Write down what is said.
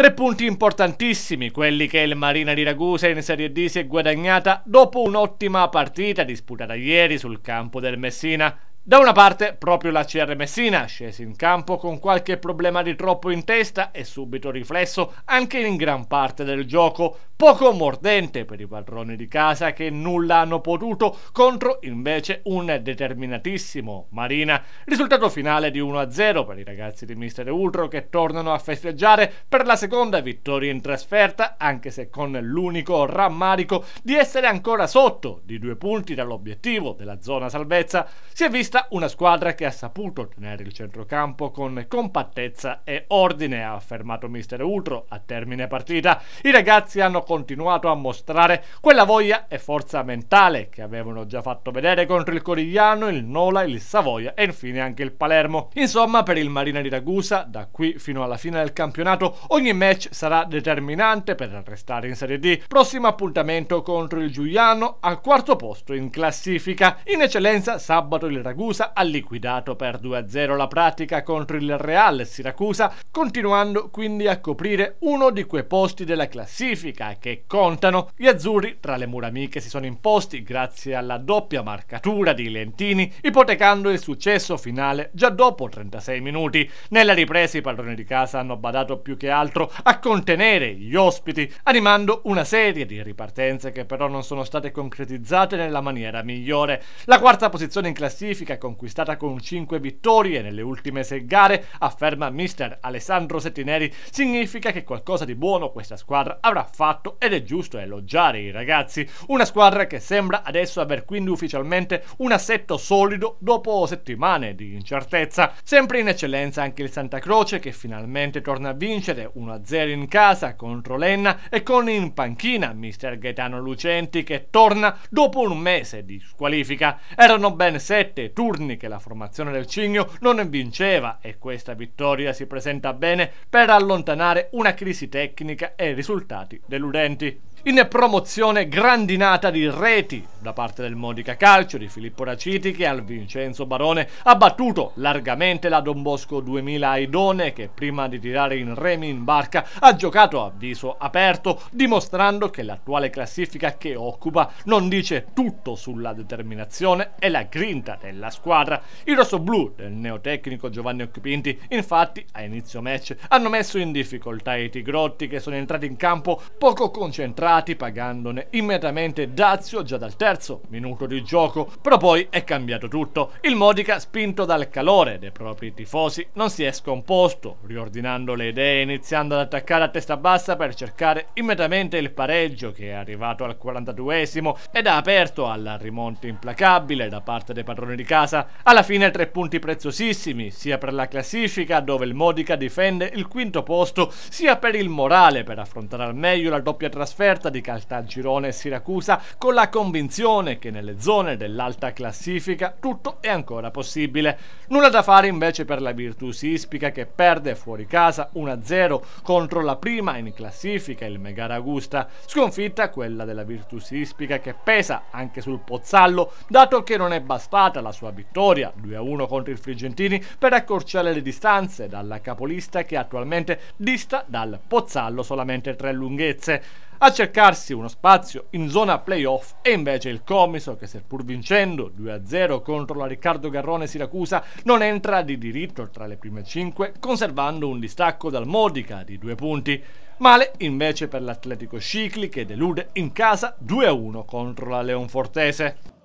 Tre punti importantissimi, quelli che il Marina di Ragusa in Serie D si è guadagnata dopo un'ottima partita disputata ieri sul campo del Messina. Da una parte proprio la CR Messina, scesa in campo con qualche problema di troppo in testa e subito riflesso anche in gran parte del gioco, poco mordente per i padroni di casa che nulla hanno potuto contro invece un determinatissimo Marina. Risultato finale di 1-0 per i ragazzi di Mister Ultro che tornano a festeggiare per la seconda vittoria in trasferta anche se con l'unico rammarico di essere ancora sotto di due punti dall'obiettivo della zona salvezza. Si è vista una squadra che ha saputo tenere il centrocampo con compattezza e ordine, ha affermato Mister Ultro a termine partita. I ragazzi hanno continuato a mostrare quella voglia e forza mentale che avevano già fatto vedere contro il Corigliano, il Nola, il Savoia e infine anche il Palermo. Insomma, per il Marina di Ragusa, da qui fino alla fine del campionato, ogni match sarà determinante per restare in Serie D. Prossimo appuntamento contro il Giuliano al quarto posto in classifica. In eccellenza sabato il Ragusa ha liquidato per 2-0 la pratica contro il Real Siracusa, continuando quindi a coprire uno di quei posti della classifica che contano, gli azzurri tra le mura amiche si sono imposti grazie alla doppia marcatura di Lentini, ipotecando il successo finale già dopo 36 minuti. Nella ripresa i padroni di casa hanno badato più che altro a contenere gli ospiti, animando una serie di ripartenze che però non sono state concretizzate nella maniera migliore. La quarta posizione in classifica, conquistata con 5 vittorie nelle ultime 6 gare, afferma mister Alessandro Settineri, significa che qualcosa di buono questa squadra avrà fatto fatto ed è giusto elogiare i ragazzi. Una squadra che sembra adesso aver quindi ufficialmente un assetto solido dopo settimane di incertezza. Sempre in eccellenza anche il Santa Croce che finalmente torna a vincere 1-0 in casa contro l'Enna e con in panchina mister Gaetano Lucenti che torna dopo un mese di squalifica. Erano ben sette turni che la formazione del Cigno non vinceva e questa vittoria si presenta bene per allontanare una crisi tecnica e risultati deludenti. studenti in promozione grandinata di reti da parte del Modica Calcio di Filippo Raciti che al Vincenzo Barone ha battuto largamente la Don Bosco 2000 Aidone che prima di tirare in remi in barca ha giocato a viso aperto dimostrando che l'attuale classifica che occupa non dice tutto sulla determinazione e la grinta della squadra. I rossoblù del neotecnico Giovanni Occupinti infatti a inizio match hanno messo in difficoltà i tigrotti che sono entrati in campo poco concentrati Ferrati pagandone immediatamente Dazio già dal terzo minuto di gioco, però poi è cambiato tutto. Il Modica, spinto dal calore dei propri tifosi, non si è scomposto, riordinando le idee, iniziando ad attaccare a testa bassa per cercare immediatamente il pareggio che è arrivato al 42esimo ed ha aperto alla rimonta implacabile da parte dei padroni di casa. Alla fine tre punti preziosissimi, sia per la classifica dove il Modica difende il quinto posto, sia per il morale per affrontare al meglio la doppia trasferta trasferta di Caltagirone e Siracusa con la convinzione che nelle zone dell'alta classifica tutto è ancora possibile. Nulla da fare invece per la Virtus Ispica che perde fuori casa 1-0 contro la prima in classifica, il Megaragusta. Sconfitta quella della Virtus Ispica che pesa anche sul Pozzallo, dato che non è bastata la sua vittoria 2-1 contro il Frigentini per accorciare le distanze dalla capolista che attualmente dista dal Pozzallo solamente tre lunghezze. A cercarsi uno spazio in zona playoff è invece il Comiso che seppur vincendo 2-0 contro la Riccardo Garrone Siracusa non entra di diritto tra le prime 5 conservando un distacco dal Modica di due punti. Male invece per l'Atletico Scicli che delude in casa 2-1 contro la Leonfortese.